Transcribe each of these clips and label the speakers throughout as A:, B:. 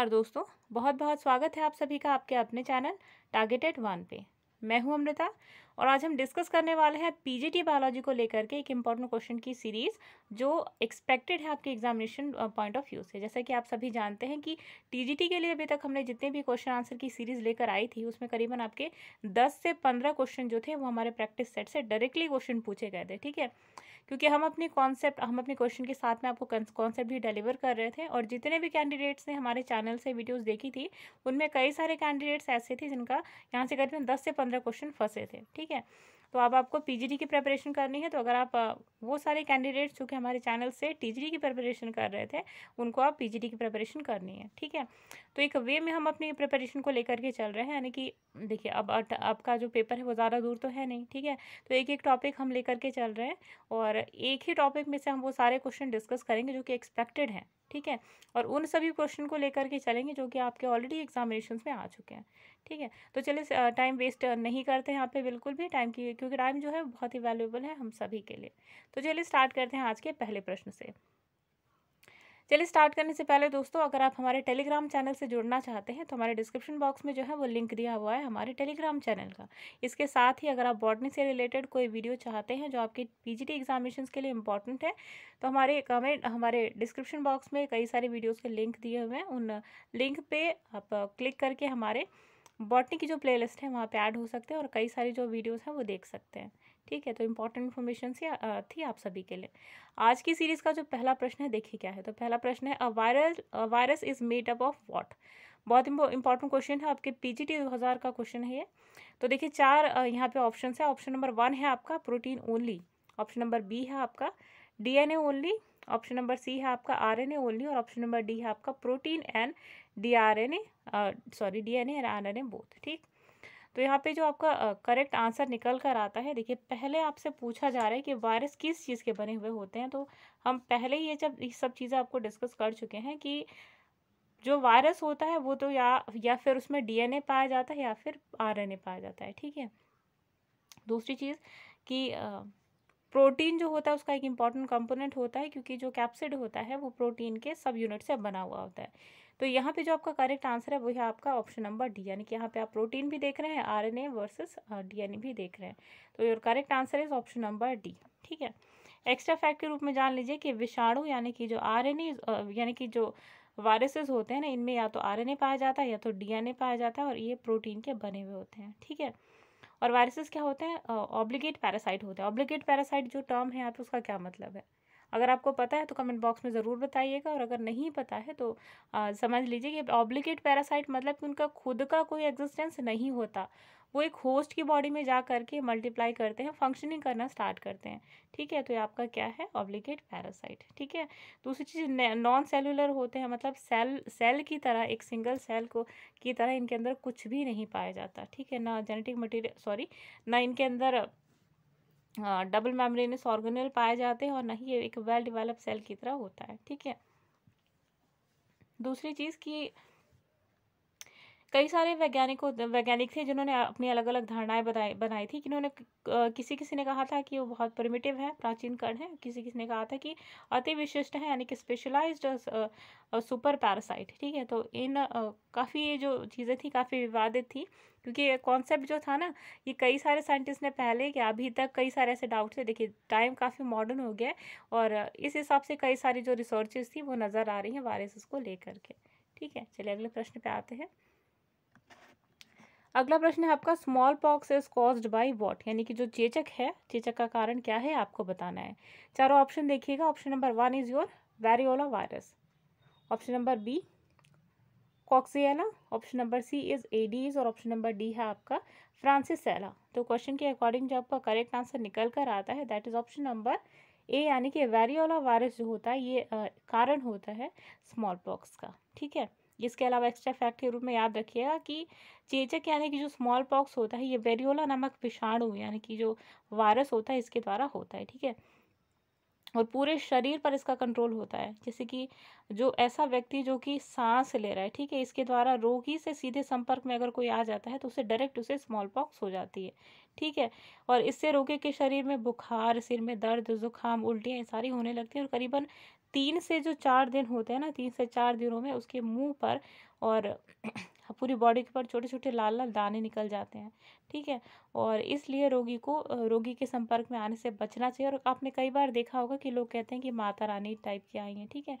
A: नमस्कार दोस्तों बहुत बहुत स्वागत है आप सभी का आपके अपने चैनल टारगेटेड वन पे मैं हूं अमृता और आज हम डिस्कस करने वाले हैं पीजीटी बायोलॉजी को लेकर के एक इम्पॉर्टेंट क्वेश्चन की सीरीज़ जो एक्सपेक्टेड है आपके एग्जामिनेशन पॉइंट ऑफ व्यू से जैसा कि आप सभी जानते हैं कि टीजीटी के लिए अभी तक हमने जितने भी क्वेश्चन आंसर की सीरीज़ लेकर आई थी उसमें करीबन आपके दस से पंद्रह क्वेश्चन जो थे वो हमारे प्रैक्टिस सेट से डायरेक्टली क्वेश्चन पूछे गए थे ठीक है क्योंकि हम अपने कॉन्सेप्ट हम अपने क्वेश्चन के साथ में आपको कॉन्सेप्ट भी डिलीवर कर रहे थे और जितने भी कैंडिडेट्स ने हमारे चैनल से वीडियोज़ देखी थी उनमें कई सारे कैंडिडेट्स ऐसे थे जिनका यहाँ से करीबन दस से पंद्रह क्वेश्चन फंसे थे ठीक है तो अब आपको पीजीडी की प्रिपरेशन करनी है तो अगर आप वो सारे कैंडिडेट्स जो कि हमारे चैनल से टी की प्रिपरेशन कर रहे थे उनको आप पी की प्रिपरेशन करनी है ठीक है तो एक वे में हम अपनी प्रिपरेशन को लेकर के चल रहे हैं यानी कि देखिए अब आपका जो पेपर है वो ज़्यादा दूर तो है नहीं ठीक है तो एक एक टॉपिक हम लेकर के चल रहे हैं और एक ही टॉपिक में से हम वो सारे क्वेश्चन डिस्कस करेंगे जो कि एक्सपेक्टेड हैं ठीक है और उन सभी क्वेश्चन को लेकर के चलेंगे जो कि आपके ऑलरेडी एग्जामिनेशन में आ चुके हैं ठीक है तो चलिए टाइम वेस्ट नहीं करते हैं यहाँ पे बिल्कुल भी टाइम की क्योंकि टाइम जो है बहुत ही वैल्यूबल है हम सभी के लिए तो चलिए स्टार्ट करते हैं आज के पहले प्रश्न से चलिए स्टार्ट करने से पहले दोस्तों अगर आप हमारे टेलीग्राम चैनल से जुड़ना चाहते हैं तो हमारे डिस्क्रिप्शन बॉक्स में जो है वो लिंक दिया हुआ है हमारे टेलीग्राम चैनल का इसके साथ ही अगर आप बॉटनी से रिलेटेड कोई वीडियो चाहते हैं जो आपके पीजीटी एग्जामिनेशन के लिए इंपॉर्टेंट है तो हमारे कमेंट हमारे डिस्क्रिप्शन बॉक्स में कई सारे वीडियोज़ के लिंक दिए हुए हैं उन लिंक पर आप क्लिक करके हमारे बॉटनी की जो प्लेलिस्ट है वहाँ पे ऐड हो सकते हैं और कई सारी जो वीडियोस हैं वो देख सकते हैं ठीक है तो इम्पोर्टेंट इन्फॉर्मेशन थी आप सभी के लिए आज की सीरीज़ का जो पहला प्रश्न है देखिए क्या है तो पहला प्रश्न है a virus virus is made up of what बहुत इंपॉर्टेंट क्वेश्चन है आपके पी 2000 का क्वेश्चन है ये तो देखिए चार यहाँ पे ऑप्शन है ऑप्शन नंबर वन है आपका protein only option number B है आपका D only option number C है आपका आर ओनली और ऑप्शन नंबर डी है आपका protein and D sorry DNA and R both ठीक तो यहाँ पे जो आपका करेक्ट आंसर निकल कर आता है देखिए पहले आपसे पूछा जा रहा है कि वायरस किस चीज़ के बने हुए होते हैं तो हम पहले ही ये जब ये सब चीज़ें आपको डिस्कस कर चुके हैं कि जो वायरस होता है वो तो या या फिर उसमें डीएनए पाया जाता है या फिर आरएनए पाया जाता है ठीक है दूसरी चीज़ कि प्रोटीन जो होता है उसका एक इम्पॉर्टेंट कंपोनेंट होता है क्योंकि जो कैप्सिड होता है वो प्रोटीन के सब यूनिट से बना हुआ होता है तो यहाँ पे जो आपका करेक्ट आंसर है वो है आपका ऑप्शन नंबर डी यानी कि यहाँ पे आप प्रोटीन भी देख रहे हैं R N A versus A भी देख रहे हैं तो your correct answer is option number D ठीक है एक्स्ट्रा फैक्ट के रूप में जान लीजिए कि विषाणु यानी कि जो आर यानी कि जो वायरसेस होते हैं ना इनमें या तो ए पाया जाता है या तो ए पाया जाता है और ये प्रोटीन के बने हुए होते हैं ठीक है और वायरसेस क्या होते हैं ऑब्लिगेट पैरासाइट होते हैं ऑब्लिगेट पैरासाइट जो टर्म है यहाँ पे उसका क्या मतलब है अगर आपको पता है तो कमेंट बॉक्स में ज़रूर बताइएगा और अगर नहीं पता है तो आ, समझ लीजिए कि ऑब्लिकेट पैरासाइट मतलब कि उनका खुद का कोई एग्जिस्टेंस नहीं होता वो एक होस्ट की बॉडी में जा करके मल्टीप्लाई करते हैं फंक्शनिंग करना स्टार्ट करते हैं ठीक है तो ये आपका क्या है ऑब्लिकेट पैरासाइट ठीक है दूसरी चीज़ नॉन सेलुलर होते हैं मतलब सेल सेल की तरह एक सिंगल सेल को की तरह इनके अंदर कुछ भी नहीं पाया जाता ठीक है ना जेनेटिक मटीरियल सॉरी ना इनके अंदर डबल मेम्ब्रेनस ऑर्गेनल पाए जाते हैं और ना ही ये एक वेल डिवेलप सेल की तरह होता है ठीक है दूसरी चीज़ कि कई सारे वैज्ञानिकों वैज्ञानिक थे जिन्होंने अपनी अलग अलग धारणाएं बनाई बनाई थी कि उन्होंने किसी किसी ने कहा था कि वो बहुत परमिटिव है प्राचीन कण है किसी किसी ने कहा था कि अति विशिष्ट है यानी कि स्पेशलाइज सुपर पैरासाइट ठीक है तो इन काफ़ी ये जो चीज़ें थी काफ़ी विवादित थी क्योंकि ये कॉन्सेप्ट जो था ना ये कई सारे साइंटिस्ट ने पहले कि अभी तक कई सारे ऐसे डाउट थे देखिए टाइम काफ़ी मॉडर्न हो गया है और इस हिसाब से कई सारी जो रिसर्चेस थी वो नज़र आ रही हैं वायरसेस को लेकर के ठीक है चलिए अगले प्रश्न पे आते हैं अगला प्रश्न है आपका smallpox is caused by what यानी कि जो चेचक है चेचक का कारण क्या है आपको बताना है चारों ऑप्शन देखिएगा option number one is your variola virus option number B Coxiella option number C is Aedes और ऑप्शन नंबर डी है आपका फ्रांसिसला तो क्वेश्चन के अकॉर्डिंग जो आपका करेक्ट आंसर निकल कर आता है that is option number A यानी कि वेरियोला वायरस जो होता है ये आ, कारण होता है स्मॉल पॉक्स का ठीक है इसके अलावा एक्स्ट्रा फैक्ट के रूप में याद रखिएगा कि चेचक यानी कि जो स्मॉल पॉक्स होता है ये वेरियोला नामक विषाणु यानी कि जो वायरस होता है इसके द्वारा होता है ठीक है और पूरे शरीर पर इसका कंट्रोल होता है जैसे कि जो ऐसा व्यक्ति जो कि सांस ले रहा है ठीक है इसके द्वारा रोगी से सीधे संपर्क में अगर कोई आ जाता है तो उसे डायरेक्ट उसे स्मॉल पॉक्स हो जाती है ठीक है और इससे रोगी के शरीर में बुखार सिर में दर्द जुकाम उल्टियाँ सारी होने लगती हैं और करीबन तीन से जो चार दिन होते हैं ना तीन से चार दिनों में उसके मुंह पर और पूरी बॉडी के ऊपर छोटे छोटे लाल लाल दाने निकल जाते हैं ठीक है और इसलिए रोगी को रोगी के संपर्क में आने से बचना चाहिए और आपने कई बार देखा होगा कि लोग कहते हैं कि माता रानी टाइप की आई हैं ठीक है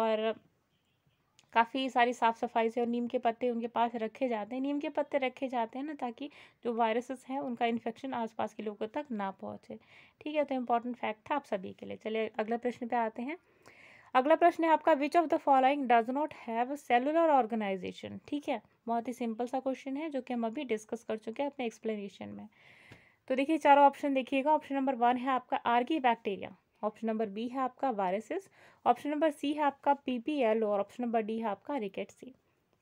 A: और काफ़ी सारी साफ़ सफाई से और नीम के पत्ते उनके पास रखे जाते हैं नीम के पत्ते रखे जाते हैं ना ताकि जो वायरसेस हैं उनका इन्फेक्शन आसपास के लोगों तक ना पहुंचे ठीक है तो इम्पॉर्टेंट फैक्ट था आप सभी के लिए चलिए अगला प्रश्न पे आते हैं अगला प्रश्न है आपका which of the following does not have cellular organisation ठीक है बहुत ही सिंपल सा क्वेश्चन है जो कि हम अभी डिस्कस कर चुके हैं अपने एक्सप्लेनेशन में तो देखिए चारों ऑप्शन देखिएगा ऑप्शन नंबर वन है आपका archaea bacteria option number B है आपका वायरसेस ऑप्शन नंबर सी है आपका पीपीएल और ऑप्शन नंबर डी है आपका रिकेट सी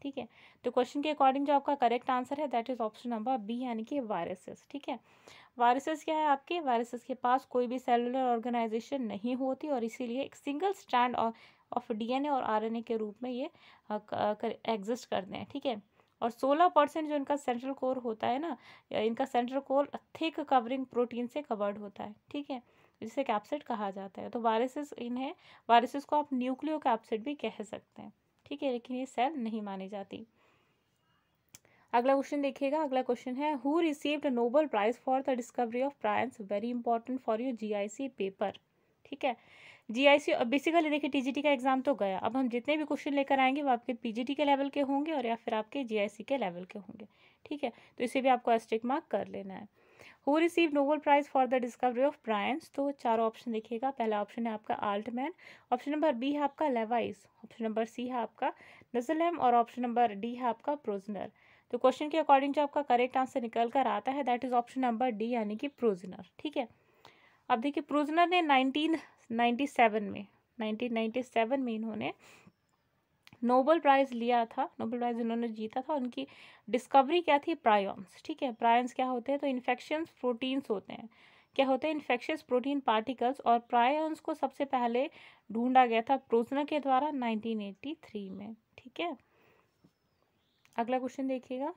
A: ठीक है तो क्वेश्चन के अकॉर्डिंग जो आपका करेक्ट आंसर है that is option number B यानी कि वायरसेस ठीक है वायरसेस क्या है आपके वायरसेस के पास कोई भी सेलुलर ऑर्गेनाइजेशन नहीं होती और इसीलिए एक सिंगल स्टैंड ऑफ डीएनए और आरएनए के रूप में ये एग्जिस्ट करते हैं ठीक है थीके? और सोलह परसेंट जो इनका सेंट्रल कोर होता है ना इनका central core thick covering protein से कवर्ड होता है ठीक है जिसे कैप्सिड कहा जाता है तो वायरसेस इन्हें वायरसेस को आप न्यूक्लियो कैप्सिड भी कह सकते हैं ठीक है लेकिन ये सेल नहीं मानी जाती अगला क्वेश्चन देखिएगा अगला क्वेश्चन है who received Nobel prize for the discovery of prions very important for your G paper ठीक है जीआईसी बेसिकली देखिए टीजीटी का एग्जाम तो गया अब हम जितने भी क्वेश्चन लेकर आएंगे वो आपके पीजीटी के लेवल के होंगे और या फिर आपके जीआईसी के लेवल के होंगे ठीक है तो इसे भी आपको एस्टिक मार्क कर लेना है who receive Nobel prize for the discovery of prions तो चारों ऑप्शन देखिएगा पहला ऑप्शन है आपका आल्टमैन ऑप्शन नंबर बी है आपका लेवाइस ऑप्शन नंबर सी है आपका नजलैम और ऑप्शन नंबर डी है आपका प्रोजनर तो क्वेश्चन के अकॉर्डिंग जो आपका करेक्ट आंसर निकल कर आता है that is option number D यानी कि प्रोजनर ठीक है अब देखिए प्रोजनर ने नाइनटीन नाइन्टी सेवन में नाइनटीन नाइन्टी सेवन में इन्होंने नोबल प्राइज़ लिया था नोबल प्राइज़ इन्होंने जीता था उनकी डिस्कवरी क्या थी प्रायॉन्स ठीक है प्रायॉन्स क्या होते हैं तो इन्फेक्शन प्रोटीन्स होते हैं क्या होते हैं इन्फेक्शियस प्रोटीन पार्टिकल्स और प्रायॉन्स को सबसे पहले ढूंढा गया था प्रोजना के द्वारा 1983 में ठीक है अगला क्वेश्चन देखिएगा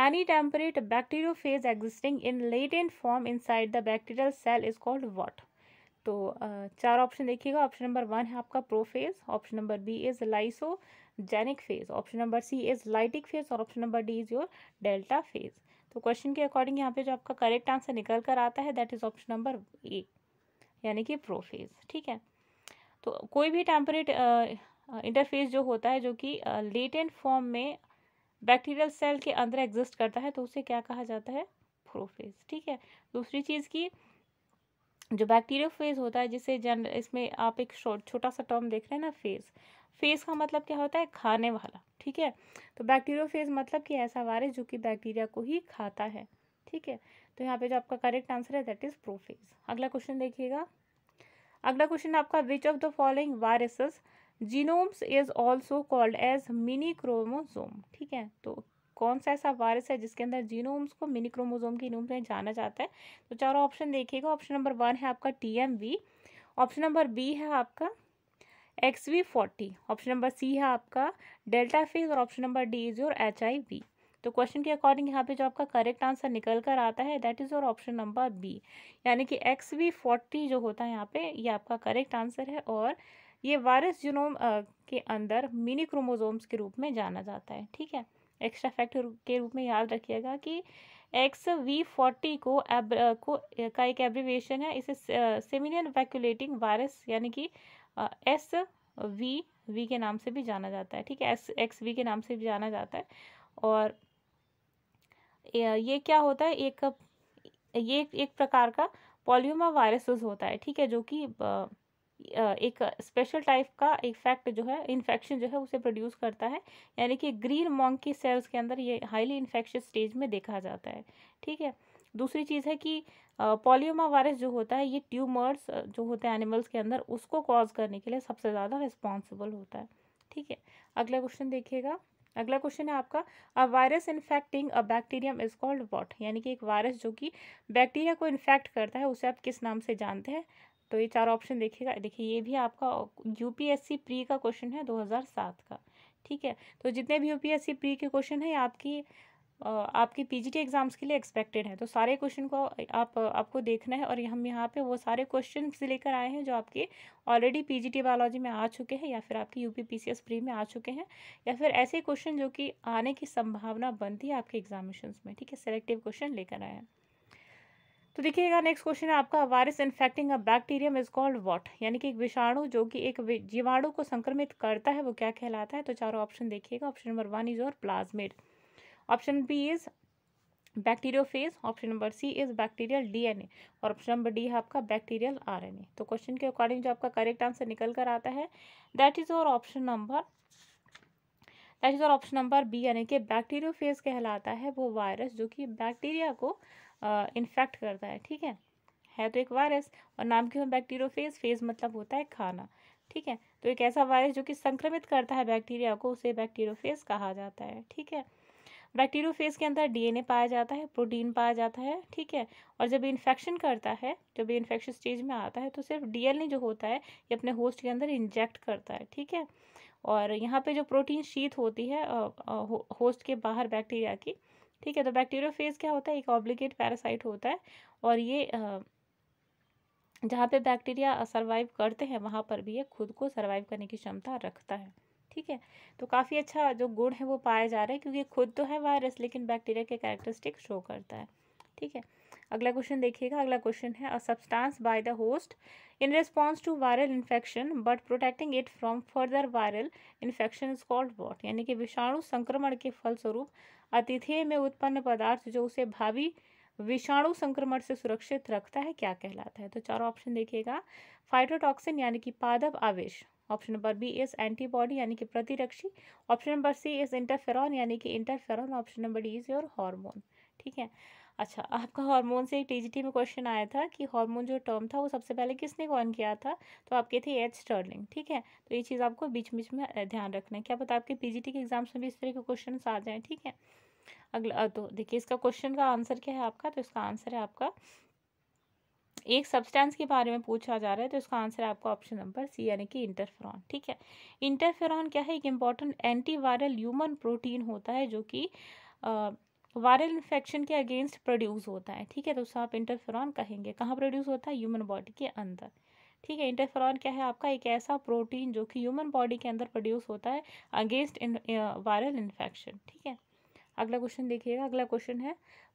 A: any Any temperate bacteriophage existing in form inside the bacterial cell is called what तो चार ऑप्शन देखिएगा ऑप्शन नंबर वन है आपका prophage option number B is lysogenic phage option number C is lytic phage और option number D is your delta phage तो question के according यहाँ पे जो आपका करेक्ट आंसर निकल कर आता है that is option number A यानी कि प्रोफेज ठीक है तो कोई भी टेम्परेट इंटरफेस जो होता है जो कि लेटेंट फॉर्म में बैक्टीरियल सेल के अंदर एग्जिस्ट करता है तो उसे क्या कहा जाता है प्रोफेज ठीक है दूसरी चीज़ की जो बैक्टीरियो फेज होता है जिसे जन इसमें आप एक छोटा सा टर्म देख रहे हैं ना फेज फेज का मतलब क्या होता है खाने वाला ठीक है तो बैक्टीरियो फेज मतलब कि ऐसा वायरस जो कि बैक्टीरिया को ही खाता है ठीक है तो यहाँ पे जो आपका करेक्ट आंसर है दैट इज प्रोफेज अगला क्वेश्चन देखिएगा अगला क्वेश्चन आपका which of the following viruses genomes is also called as mini chromosome ठीक है तो कौन सा ऐसा वायरस है जिसके अंदर जीनोम्स को मिनी क्रोमोजोम की नोम में जाना जाता है तो चारों ऑप्शन देखिएगा ऑप्शन नंबर वन है आपका टी ऑप्शन नंबर बी है आपका X V forty option number C है आपका डेल्टा फेज और option number D is your H I V तो क्वेश्चन के अकॉर्डिंग यहाँ पे जो आपका करेक्ट आंसर निकल कर आता है that is your option number B यानी कि एक्स वी फोर्टी जो होता है यहाँ पे ये यह आपका करेक्ट आंसर है और ये वायरस जीनोम के अंदर मिनी क्रोमोजोम्स के रूप में जाना जाता है ठीक है एक्स्ट्रा फैक्ट के रूप में याद रखिएगा कि एक्स वी फोर्टी को एब को का एक एब्रीवेशन है इसे सेमिनियन वैक्यूलेटिंग वायरस यानी कि एस वी वी के नाम से भी जाना जाता है ठीक है एस एक्स वी के नाम से भी जाना जाता है और ये क्या होता है एक ये एक प्रकार का पोलियोमा वायरसेस होता है ठीक है जो कि एक स्पेशल टाइप का इफेक्ट जो है इन्फेक्शन जो है उसे प्रोड्यूस करता है यानी कि ग्रीन मॉन्की सेल्स के अंदर ये हाईली इन्फेक्श स्टेज में देखा जाता है ठीक है दूसरी चीज़ है कि पोलियोमा वायरस जो होता है ये ट्यूमर्स जो होते हैं एनिमल्स के अंदर उसको कॉज करने के लिए सबसे ज़्यादा रिस्पॉन्सिबल होता है ठीक है अगला क्वेश्चन देखिएगा अगला क्वेश्चन है आपका a virus infecting a bacterium is called what यानी कि एक वायरस जो कि बैक्टीरिया को इन्फेक्ट करता है उसे आप किस नाम से जानते हैं तो ये चार ऑप्शन देखिएगा देखिए ये भी आपका यूपीएससी प्री का क्वेश्चन है 2007 का ठीक है तो जितने भी यूपीएससी प्री के क्वेश्चन हैं आपकी आपकी पीजीटी एग्ज़ाम्स के लिए एक्सपेक्टेड है तो सारे क्वेश्चन को आप आपको देखना है और हम यहाँ पे वो सारे क्वेश्चन लेकर आए हैं जो आपके ऑलरेडी पीजीटी बायोलॉजी में आ चुके हैं या फिर आपकी यूपी पीसीएस प्री में आ चुके हैं या फिर ऐसे क्वेश्चन जो कि आने की संभावना बनती है आपके एग्जामिशन में ठीक है सेलेक्टिव क्वेश्चन लेकर आए हैं तो देखिएगा नेक्स्ट क्वेश्चन है आपका virus infecting a bacterium is called what यानी कि एक विषाणु जो कि एक जीवाणु को संक्रमित करता है वो क्या कहलाता है तो चारों ऑप्शन देखिएगा ऑप्शन नंबर वन इज और plasmid option B is bacteriophage option number C is bacterial DNA और ऑप्शन नंबर डी है आपका बैक्टीरियल ए तो क्वेश्चन के अकॉर्डिंग जो आपका करेक्ट आंसर निकल कर आता है दैट इज और ऑप्शन नंबर दैट इज और ऑप्शन नंबर बी यानी कि फेज कहलाता है वो वायरस जो कि बैक्टीरिया को इन्फेक्ट करता है ठीक है है तो एक वायरस और नाम क्यों है बैक्टीरियोफेज फेज मतलब होता है खाना ठीक है तो एक ऐसा वायरस जो कि संक्रमित करता है बैक्टीरिया को उसे बैक्टीरियोफेज कहा जाता है ठीक है बैक्टीरियोफेज के अंदर डीएनए पाया जाता है प्रोटीन पाया जाता है ठीक है और जब इन्फेक्शन करता है जब ये इन्फेक्शन स्टेज में आता है तो सिर्फ डीएनए जो होता है ये अपने होस्ट के अंदर इंजेक्ट करता है ठीक है और यहाँ पे जो प्रोटीन शीत होती है होस्ट के बाहर बैक्टीरिया की ठीक है तो बैक्टीरियोफेज क्या होता है एक ऑब्लिगेट पैरासाइट होता है और ये जहाँ पे बैक्टीरिया सर्वाइव करते हैं वहाँ पर भी ये खुद को सर्वाइव करने की क्षमता रखता है ठीक है तो काफ़ी अच्छा जो गुण है वो पाया जा रहा है क्योंकि खुद तो है वायरस लेकिन बैक्टीरिया के कैरेक्टरिस्टिक शो करता है ठीक है अगला क्वेश्चन देखिएगा अगला क्वेश्चन है a substance by the host in response to viral infection but protecting it from further viral infection is called what यानी कि विषाणु संक्रमण के फलस्वरूप अतिथि में उत्पन्न पदार्थ जो उसे भावी विषाणु संक्रमण से सुरक्षित रखता है क्या कहलाता है तो चारों ऑप्शन देखिएगा फाइटोटॉक्सिन यानी कि पादप आवेश option number B is antibody यानी कि प्रतिरक्षी option number C is interferon यानी कि interferon option number D is your hormone ठीक है अच्छा आपका हार्मोन से टीजीटी में क्वेश्चन आया था कि हार्मोन जो टर्म था वो सबसे पहले किसने कॉइन किया था तो आपके थे एच स्टर्लिंग ठीक है तो ये चीज़ आपको बीच बीच में ध्यान रखना है क्या पता आपके पीजीटी के एग्जाम्स में भी इस तरह के क्वेश्चन आ जाए ठीक है अगला तो देखिए इसका क्वेश्चन का आंसर क्या है आपका तो इसका आंसर है आपका एक सब्सटेंस के बारे में पूछा जा रहा है तो इसका आंसर है आपका ऑप्शन नंबर सी यानी कि इंटरफेरॉन ठीक है इंटरफेरॉन क्या है एक इम्पॉर्टेंट एंटीवायरल ह्यूमन प्रोटीन होता है जो कि वायरल इन्फेक्शन के अगेंस्ट प्रोड्यूस होता है ठीक है तो आप इंटरफेरॉन कहेंगे कहाँ प्रोड्यूस होता है ह्यूमन बॉडी के अंदर ठीक है इंटरफेरॉन क्या है आपका एक ऐसा प्रोटीन जो कि ह्यूमन बॉडी के अंदर प्रोड्यूस होता है अगेंस्ट वायरल इन्फेक्शन ठीक है अगला क्वेश्चन देखिएगा अगला क्वेश्चन है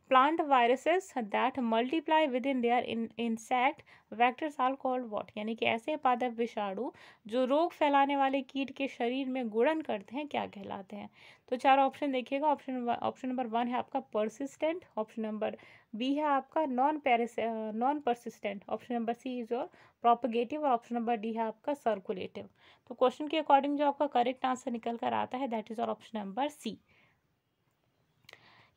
A: plant viruses that multiply within their insect vectors are called what यानी कि ऐसे पादप विषाणु जो रोग फैलाने वाले कीट के शरीर में गुड़न करते हैं क्या कहलाते हैं तो चार ऑप्शन देखिएगा ऑप्शन ऑप्शन नंबर वन है आपका परसिस्टेंट ऑप्शन नंबर बी है आपका non peris non persistent option number C is और प्रोपोगेटिव और ऑप्शन नंबर डी है आपका सर्कुलेटिव तो क्वेश्चन के अकॉर्डिंग जो आपका करेक्ट आंसर निकल कर आता है दैट इज और ऑप्शन नंबर सी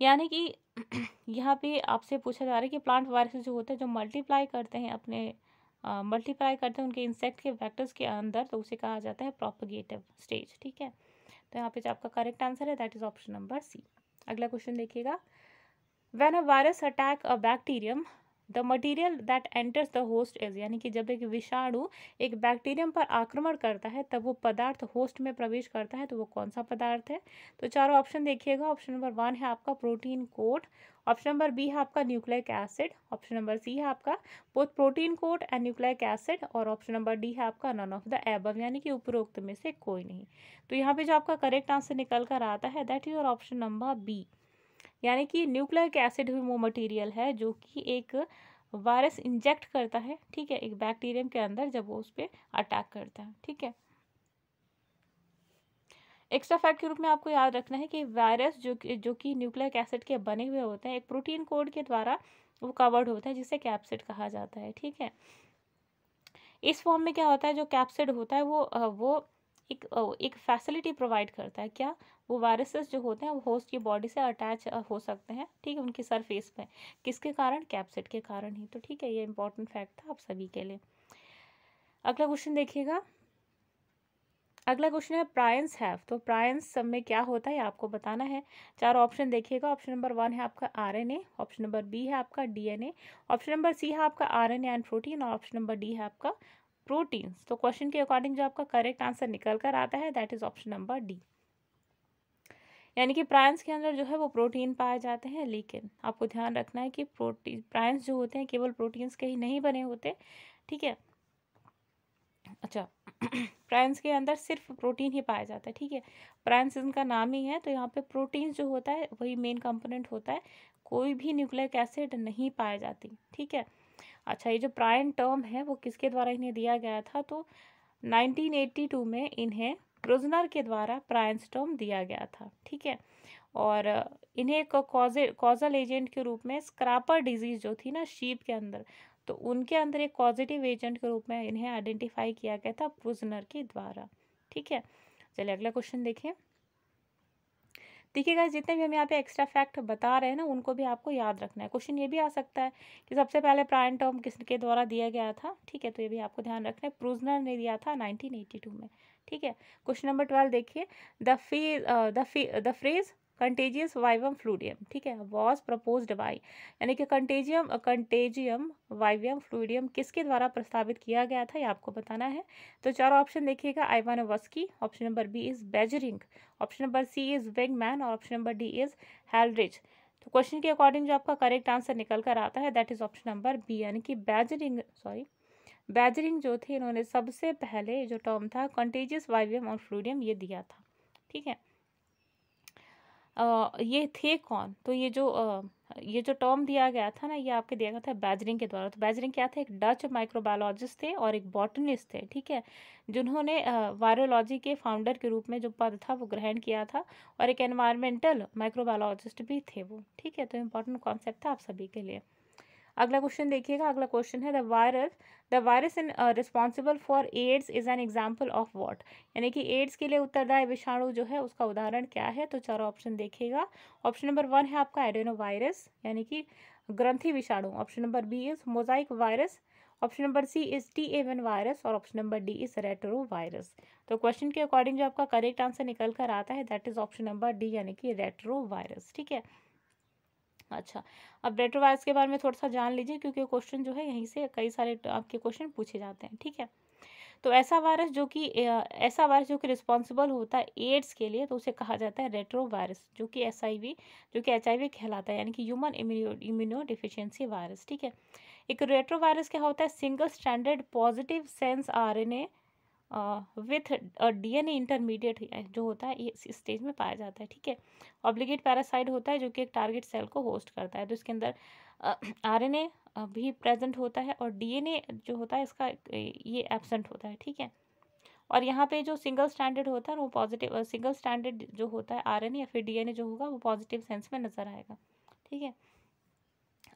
A: यानी कि यहाँ पे आपसे पूछा जा रहा है कि प्लांट वायरस जो होते हैं जो मल्टीप्लाई करते हैं अपने मल्टीप्लाई करते हैं उनके इंसेक्ट के वैक्टर्स के अंदर तो उसे कहा जाता है प्रोपोगेटिव स्टेज ठीक है तो यहाँ पे जो आपका करेक्ट आंसर है that is option number C अगला क्वेश्चन देखिएगा when a virus attack a bacterium the material that enters the host is यानी कि जब एक विषाणु एक बैक्टीरियम पर आक्रमण करता है तब वो पदार्थ होस्ट में प्रवेश करता है तो वो कौन सा पदार्थ है तो चारों ऑप्शन देखिएगा ऑप्शन नंबर वन है आपका protein coat option number B है आपका nucleic acid option number C है आपका both protein coat and nucleic acid और ऑप्शन नंबर डी है आपका नन ऑफ द एबव यानी कि उपरोक्त में से कोई नहीं तो यहाँ पे जो आपका करेक्ट आंसर निकल कर आता है that is your option number B यानी कि न्यूक्लियर एसिड भी वो मटेरियल है जो कि एक वायरस इंजेक्ट करता है ठीक है एक बैक्टीरियम के अंदर जब वो उस पर अटैक करता है ठीक है एक्स्ट्रा फैक्ट के रूप में आपको याद रखना है कि वायरस जो कि जो कि न्यूक्लिक एसिड के बने हुए होते हैं एक प्रोटीन कोड के द्वारा वो कवर्ड होता है जिसे कैप्सिड कहा जाता है ठीक है इस फॉर्म में क्या होता है जो कैप्सिड होता है वो वो एक एक फैसिलिटी प्रोवाइड करता है क्या वो वायरसेस जो होते हैं वो होस्ट की बॉडी से अटैच हो सकते हैं ठीक है उनकी सरफेस पे किसके कारण कैप्सिड के कारण ही तो ठीक है ये इंपॉर्टेंट फैक्ट था आप सभी के लिए अगला क्वेश्चन देखिएगा अगला क्वेश्चन है प्रायंस हैव तो प्रायंस सब में क्या होता है आपको बताना है चार ऑप्शन देखिएगा ऑप्शन नंबर वन है आपका आरएनए ऑप्शन नंबर बी है आपका डीएनए ऑप्शन नंबर सी है आपका आरएनए एंड प्रोटीन और ऑप्शन नंबर डी है आपका प्रोटीन्स तो क्वेश्चन के अकॉर्डिंग जो आपका करेक्ट आंसर निकल कर आता है that is option number D यानी कि प्राइंस के अंदर जो है वो प्रोटीन पाए जाते हैं लेकिन आपको ध्यान रखना है कि प्रोटीन प्राइंस जो होते हैं केवल प्रोटीन्स के ही नहीं बने होते ठीक है अच्छा प्राइंस के अंदर सिर्फ प्रोटीन ही पाया जाता है ठीक है प्राइंस इनका नाम ही है तो यहाँ पे प्रोटीन्स जो होता है वही मेन कंपोनेंट होता है कोई भी न्यूक्लिक एसिड नहीं पाए जाती ठीक है अच्छा ये जो प्राइन टर्म है वो किसके द्वारा इन्हें दिया गया था तो 1982 में इन्हें क्रोजनर के द्वारा प्राइंस्टोम दिया गया था ठीक है और इन्हें एक कॉजल एजेंट के रूप में स्क्रापर डिजीज जो थी ना शीप के अंदर तो उनके अंदर एक पॉजिटिव एजेंट के रूप में इन्हें आइडेंटिफाई किया गया था प्रोजनर के द्वारा ठीक है चलिए अगला क्वेश्चन देखें देखिएगा जितने भी हम यहाँ पे एक्स्ट्रा फैक्ट बता रहे हैं ना उनको भी आपको याद रखना है क्वेश्चन ये भी आ सकता है कि सबसे पहले प्राइन टर्म किसके द्वारा दिया गया था ठीक है तो ये भी आपको ध्यान रखना है प्रोजनर ने दिया था 1982 में ठीक है क्वेश्चन नंबर ट्वेल्व देखिए the fee the fee the phrase contagium vivum fluidum ठीक है वॉज प्रपोज बाई यानी कि कंटेजियम कंटेजियम वाइवियम फ्लूडियम किसके द्वारा प्रस्तावित किया गया था ये आपको बताना है तो चारों ऑप्शन देखिएगा Ivanovsky option number B is Beijerinck option number C is man और option number D is Hellriegel तो क्वेश्चन के अकॉर्डिंग जो आपका करेक्ट आंसर निकल कर आता है that is option number B यानी कि बेजरिंग सॉरी बैजरिंग जो थे इन्होंने सबसे पहले जो टर्म था कंटेजियस वाइवियम और फ्लूडियम ये दिया था ठीक है आ, ये थे कौन तो ये जो आ, ये जो टर्म दिया गया था ना ये आपके दिया गया था बैजरिंग के द्वारा तो बैजरिंग क्या था एक डच माइक्रोबायोलॉजिस्ट थे और एक बॉटनिस्ट थे ठीक है जिन्होंने वायरोलॉजी के फाउंडर के रूप में जो पद था वो ग्रहण किया था और एक एनवायरमेंटल माइक्रोबायोलॉजिस्ट भी थे वो ठीक है तो इम्पोर्टेंट कॉन्सेप्ट था आप सभी के लिए अगला क्वेश्चन देखिएगा अगला क्वेश्चन है the virus the virus in responsible for AIDS is an example of what यानी कि एड्स के लिए उत्तरदायी विषाणु जो है उसका उदाहरण क्या है तो चारों ऑप्शन देखिएगा ऑप्शन नंबर वन है आपका एडेनो वायरस यानी कि ग्रंथी विषाणु option number B is mosaic virus option number C is T even virus और option number D is retrovirus तो क्वेश्चन के अकॉर्डिंग जो आपका करेक्ट आंसर निकल कर आता है that is option number D यानी कि रेट्रो वायरस ठीक है अच्छा अब वायरस के बारे में थोड़ा सा जान लीजिए क्योंकि क्वेश्चन जो है यहीं से कई सारे आपके क्वेश्चन पूछे जाते हैं ठीक है तो ऐसा वायरस जो कि ऐसा वायरस जो कि रिस्पॉन्सिबल होता है एड्स के लिए तो उसे कहा जाता है रेट्रो वायरस जो कि एस जो कि एच कहलाता है यानी कि ह्यूमन इम्यूनो डिफिशियंसी वायरस ठीक है एक रेट्रो वायरस क्या होता है single standard positive sense R with D A intermediate जो होता है इस स्टेज में पाया जाता है ठीक है ऑब्लिगेट पैरासाइड होता है जो कि एक टारगेट सेल को होस्ट करता है तो इसके अंदर आर uh, भी प्रेजेंट होता है और डी जो होता है इसका ये एबसेंट होता है ठीक है और यहाँ पे जो सिंगल स्टैंडर्ड होता है वो पॉजिटिव सिंगल स्टैंडर्ड जो होता है आर या फिर डी जो होगा वो पॉजिटिव सेंस में नज़र आएगा ठीक है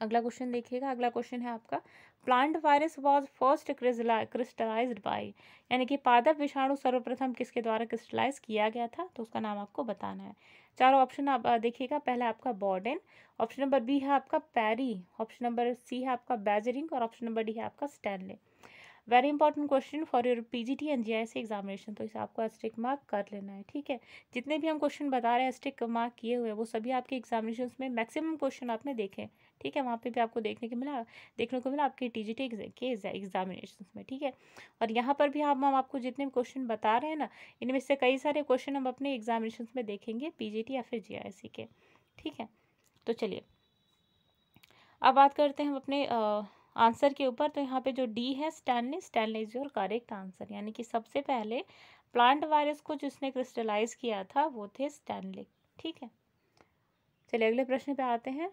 A: अगला क्वेश्चन देखिएगा अगला क्वेश्चन है आपका plant virus was first crystallised by यानी कि पादप विषाणु सर्वप्रथम किसके द्वारा क्रिस्टलाइज किया गया था तो उसका नाम आपको बताना है चारों ऑप्शन आप देखिएगा पहला आपका बॉर्डन ऑप्शन नंबर बी है आपका पैरी ऑप्शन नंबर सी है आपका बैजरिंग और ऑप्शन नंबर डी है आपका Stanley very important question for your P G T and G I C examination तो इसे आपको स्टिक मार्क कर लेना है ठीक है जितने भी हम क्वेश्चन बता रहे हैं स्टिक मार्क किए हुए वो सभी आपके एग्जामिनेशन में मैक्सिमम क्वेश्चन आपने देखे ठीक है वहाँ पे भी आपको देखने को मिला देखने को मिला आपके टी जी टी के एग्जामिनेशन में ठीक है और यहाँ पर भी हम हम आपको जितने भी क्वेश्चन बता रहे हैं ना इनमें से कई सारे क्वेश्चन हम अपने एग्जामिनेशन में देखेंगे पी या फिर जी के ठीक है तो चलिए अब बात करते हैं हम अपने आंसर के ऊपर तो यहाँ पे जो डी है Stanley Stanley is your correct answer यानी कि सबसे पहले प्लांट वायरस को जिसने क्रिस्टलाइज किया था वो थे स्टैनले ठीक है चलिए अगले प्रश्न पे आते हैं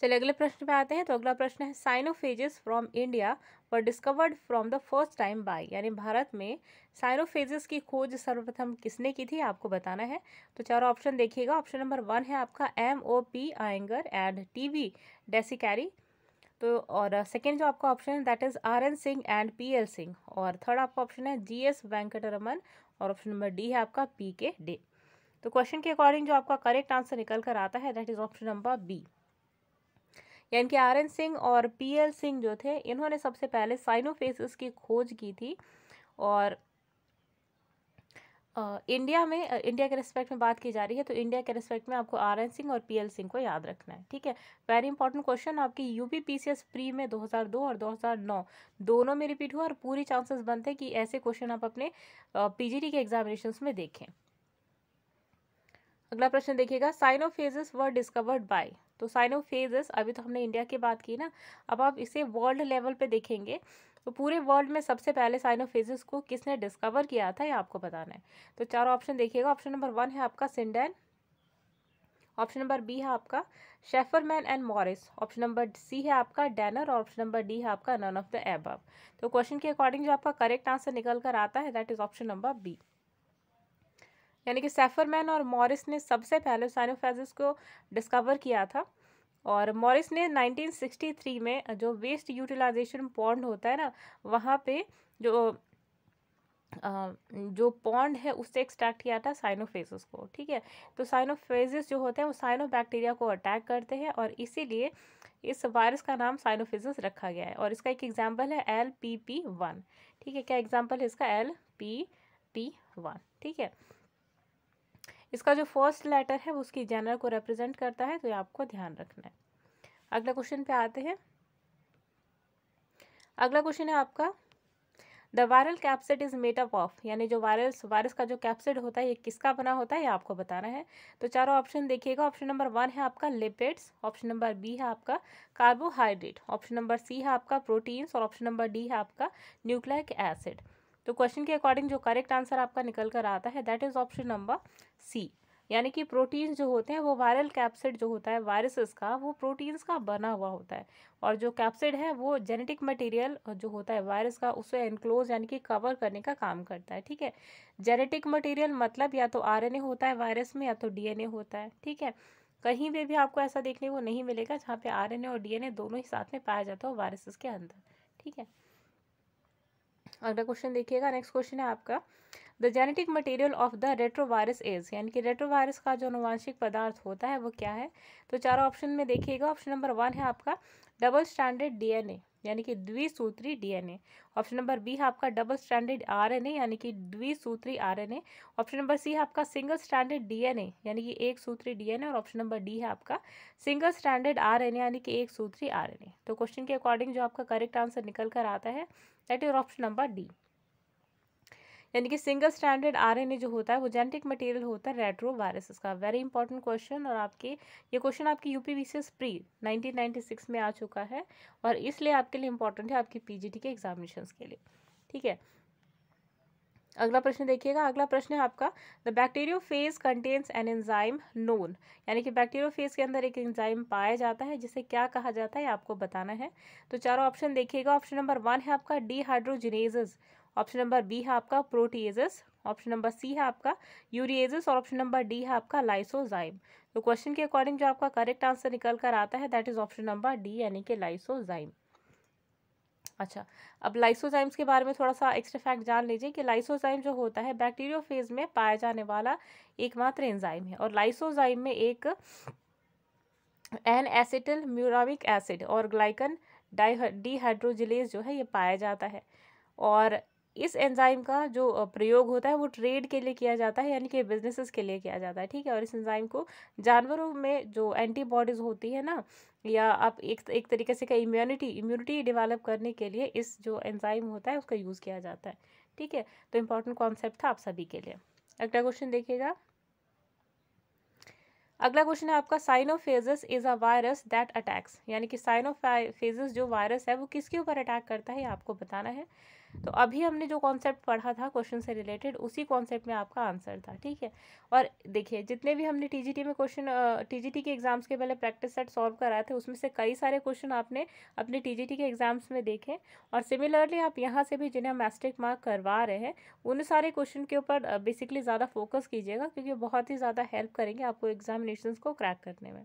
A: चलिए अगले प्रश्न पे आते हैं तो अगला प्रश्न है cyanophages from India were discovered from the first time by यानी भारत में साइनोफेजिस की खोज सर्वप्रथम किसने की थी आपको बताना है तो चारों ऑप्शन देखिएगा ऑप्शन नंबर वन है आपका M O P Iyengar and T V Desikachary तो और सेकेंड जो आपका ऑप्शन है that is R N Singh and P L Singh और थर्ड आपका ऑप्शन है जी एस वेंकटरमन और ऑप्शन नंबर डी है आपका पी तो के डे तो क्वेश्चन के अकॉर्डिंग जो आपका करेक्ट आंसर निकल कर आता है that is option number B यानी कि आर एन सिंह और पी एल सिंह जो थे इन्होंने सबसे पहले साइनोफेसिस की खोज की थी और आ, इंडिया में इंडिया के रिस्पेक्ट में बात की जा रही है तो इंडिया के रिस्पेक्ट में आपको आर एन सिंह और पी एल सिंह को याद रखना है ठीक है वेरी इंपॉर्टेंट क्वेश्चन आपकी U P P C S pre में 2002 और 2009 दोनों में रिपीट हुआ और पूरी चांसेस बनते हैं कि ऐसे क्वेश्चन आप अपने पी जी टी के एग्जामिनेशन में देखें अगला प्रश्न देखिएगा साइनोफेजिस वर डिस्कवर्ड बाय तो साइनोफेजेस अभी तो हमने इंडिया की बात की ना अब आप इसे वर्ल्ड लेवल पे देखेंगे तो पूरे वर्ल्ड में सबसे पहले साइनोफेजेस को किसने डिस्कवर किया था ये आपको बताना है तो चारों ऑप्शन देखिएगा ऑप्शन नंबर वन है आपका सिंडन ऑप्शन नंबर बी है आपका Safferman and Morris option number C है आपका डैनर और ऑप्शन नंबर डी है आपका नन ऑफ द एबव तो क्वेश्चन के अकॉर्डिंग जो आपका करेक्ट आंसर निकल कर आता है that is option number B यानी कि सेफरमैन और मॉरिस ने सबसे पहले साइनोफेजिस को डिस्कवर किया था और मॉरिस ने 1963 में जो वेस्ट यूटिलाइजेशन पॉन्ड होता है ना वहाँ पे जो आ, जो पॉन्ड है उससे एक्सट्रैक्ट किया था साइनोफेजिस को ठीक है तो साइनोफेजिस जो होते हैं वो साइनो बैक्टीरिया को अटैक करते हैं और इसीलिए इस वायरस का नाम साइनोफेजिस रखा गया है और इसका एक एग्जाम्पल है एल पी पी वन ठीक है क्या एग्जाम्पल है इसका एल पी पी वन ठीक है इसका जो फर्स्ट लेटर है वो उसकी जेनर को रिप्रेजेंट करता है तो ये आपको ध्यान रखना है अगला क्वेश्चन पे आते हैं अगला क्वेश्चन है आपका the viral capsid is up of यानी जो वायरस वायरस का जो कैप्सिड होता है ये किसका बना होता है ये आपको बताना है तो चारों ऑप्शन देखिएगा ऑप्शन नंबर वन है आपका लिपिड्स ऑप्शन नंबर बी है आपका कार्बोहाइड्रेट ऑप्शन नंबर सी है आपका प्रोटीन्स और ऑप्शन नंबर डी है आपका न्यूक्लिक एसिड तो क्वेश्चन के अकॉर्डिंग जो करेक्ट आंसर आपका निकल कर आता है that is option number C यानी कि प्रोटीन्स जो होते हैं वो वायरल कैप्सिड जो होता है वायरसेस का वो प्रोटीन्स का बना हुआ होता है और जो कैप्सिड है वो जेनेटिक मटेरियल जो होता है वायरस का उसे एनक्लोज यानी कि कवर करने का काम करता है ठीक है जेनेटिक मटेरियल मतलब या तो आरएनए होता है वायरस में या तो डीएनए होता है ठीक है कहीं पर भी आपको ऐसा देखने को नहीं मिलेगा जहाँ पे आर और डी दोनों ही साथ में पाया जाता है वायरसेस के अंदर ठीक है अगला क्वेश्चन देखिएगा नेक्स्ट क्वेश्चन है आपका the genetic material of the retrovirus is यानी कि रेट्रोवायरस का जो अनुवांशिक पदार्थ होता है वो क्या है तो चारों ऑप्शन में देखिएगा ऑप्शन नंबर वन है आपका डबल स्टैंडर्ड डीएनए यानी कि द्विसूत्री डीएनए ऑप्शन नंबर बी है आपका डबल स्टैंडर्ड आरएनए यानी कि द्विसूत्री आरएनए ऑप्शन नंबर सी है आपका सिंगल स्टैंडर्ड डीएनए यानी कि एक सूत्री डीएनए और ऑप्शन नंबर डी है आपका सिंगल स्टैंडर्ड आरएनए यानी कि एक सूत्री आरएनए तो क्वेश्चन के अकॉर्डिंग जो आपका करेक्ट आंसर निकल कर आता है that is option number D यानी कि सिंगल स्टैंडर्ड आरएनए जो होता है वो जेनेटिक मटेरियल होता है रेट्रो वायरसेस का वेरी इंपॉर्टेंट क्वेश्चन और आपके ये क्वेश्चन आपके यू पी प्री 1996 में आ चुका है और इसलिए आपके लिए इंपॉर्टेंट है आपकी पीजीटी के एग्जामिनेशन के लिए ठीक है अगला प्रश्न देखिएगा अगला प्रश्न है आपका the bacteriophage contains an enzyme known यानी कि बैक्टीरियो फेज के अंदर एक एंजाइम पाया जाता है जिसे क्या कहा जाता है आपको बताना है तो चारों ऑप्शन देखिएगा ऑप्शन नंबर वन है आपका डीहाइड्रोजिनेजेस ऑप्शन नंबर बी है आपका प्रोटीजस ऑप्शन नंबर सी है आपका यूरिएजस और ऑप्शन नंबर डी है आपका लाइसोजाइम तो क्वेश्चन के अकॉर्डिंग जो आपका करेक्ट आंसर निकल कर आता है that is option number D यानी कि लाइसोजाइम अच्छा अब लाइसोजाइम्स के बारे में थोड़ा सा एक्स्ट्रा फैक्ट जान लीजिए कि लाइसोजाइम जो होता है बैक्टीरियो फेज में पाया जाने वाला एकमात्र एंजाइम है और लाइसोजाइम में एक एन एसिटल म्यूराविक एसिड और ग्लाइकन डाई डीहाइड्रोजिलेज जो है ये पाया जाता है और इस एंजाइम का जो प्रयोग होता है वो ट्रेड के लिए किया जाता है यानी कि बिजनेसेस के लिए किया जाता है ठीक है और इस एंजाइम को जानवरों में जो एंटीबॉडीज़ होती है ना या आप एक एक तरीके से कहीं इम्यूनिटी इम्यूनिटी डेवलप करने के लिए इस जो एंजाइम होता है उसका यूज़ किया जाता है ठीक है तो इम्पोर्टेंट कॉन्सेप्ट था आप सभी के लिए अगला क्वेश्चन देखिएगा अगला क्वेश्चन है आपका cyanophages is a virus that attacks यानी कि साइनोफेजस जो वायरस है वो किसके ऊपर अटैक करता है ये आपको बताना है तो अभी हमने जो कॉन्सेप्ट पढ़ा था क्वेश्चन से रिलेटेड उसी कॉन्सेप्ट में आपका आंसर था ठीक है और देखिए जितने भी हमने टीजीटी में क्वेश्चन टीजीटी के एग्जाम्स के पहले प्रैक्टिस सेट सॉल्व कराए थे उसमें से कई सारे क्वेश्चन आपने अपने टीजीटी के एग्जाम्स में देखे और सिमिलरली आप यहाँ से भी जिन्हें हम मार्क करवा रहे हैं उन सारे क्वेश्चन के ऊपर बेसिकली ज़्यादा फोकस कीजिएगा क्योंकि बहुत ही ज़्यादा हेल्प करेंगे आपको एग्जामिनेशन को क्रैक करने में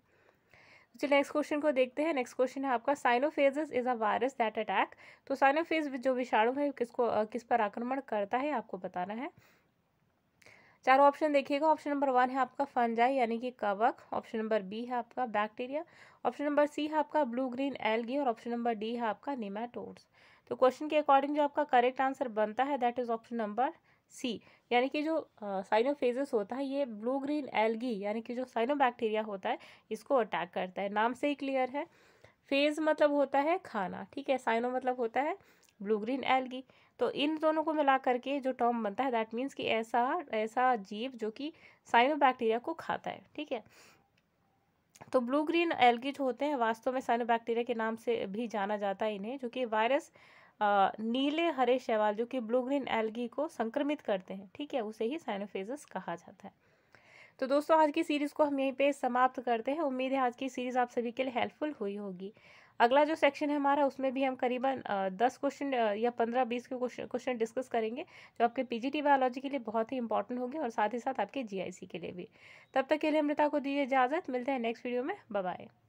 A: चलिए नेक्स्ट क्वेश्चन को देखते हैं नेक्स्ट क्वेश्चन है आपका cyanophage is a virus that attack तो साइनोफेज जो विषाणु है किसको किस पर आक्रमण करता है आपको बताना है चार ऑप्शन देखिएगा ऑप्शन नंबर वन है आपका फंजाई यानी कि कवक ऑप्शन नंबर बी है आपका बैक्टीरिया ऑप्शन नंबर सी है आपका ब्लू ग्रीन एलगी और ऑप्शन नंबर डी है आपका निमाटोड्स तो क्वेश्चन के अकॉर्डिंग जो आपका करेक्ट आंसर बनता है that is option number C यानी कि जो साइनोफेजस होता है ये ब्लू ग्रीन एल्गी यानी कि जो साइनोबैक्टीरिया होता है इसको अटैक करता है नाम से ही क्लियर है फेज मतलब होता है खाना ठीक है साइनो मतलब होता है ब्लू ग्रीन एल्गी तो इन दोनों को मिला करके जो टर्म बनता है दैट मीन्स कि ऐसा ऐसा जीव जो कि साइनोबैक्टीरिया को खाता है ठीक है तो ब्लू ग्रीन एल्गी जो होते हैं वास्तव में साइनोबैक्टीरिया के नाम से भी जाना जाता है इन्हें जो कि वायरस नीले हरे शैवाल जो कि ब्लू ग्रीन एल्गी को संक्रमित करते हैं ठीक है उसे ही साइनोफेजस कहा जाता है तो दोस्तों आज की सीरीज़ को हम यहीं पे समाप्त करते हैं उम्मीद है आज की सीरीज़ आप सभी के लिए हेल्पफुल हुई होगी अगला जो सेक्शन है हमारा उसमें भी हम करीबन दस क्वेश्चन या पंद्रह बीस के क्वेश्चन डिस्कस करेंगे जो आपके पीजीटी बायोलॉजी के लिए बहुत ही इंपॉर्टेंट होगी और साथ ही साथ आपके जीआईसी के लिए भी तब तक के लिए अमृता को दीजिए इजाज़त मिलते हैं नेक्स्ट वीडियो में बाय